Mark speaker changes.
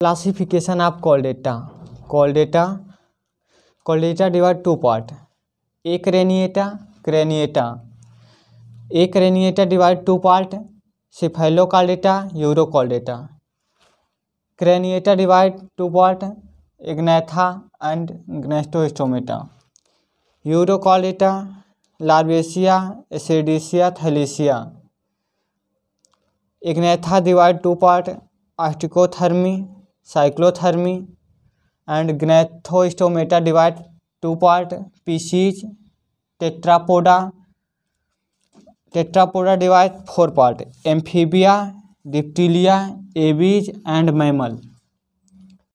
Speaker 1: classification of chordata chordata chordata divide two part एक रेनिएटा craniata एक रेनिएटा divide two part cephalochordata urochordata craniata divide two part agnatha and gnathostomata urochordata larvacea ascidiacea thaliacea agnatha divide two part ostracodermi cyclostomata and gnathostomata divide two part pisces tetrapoda tetrapoda divide four part amphibia reptilia aves and mammal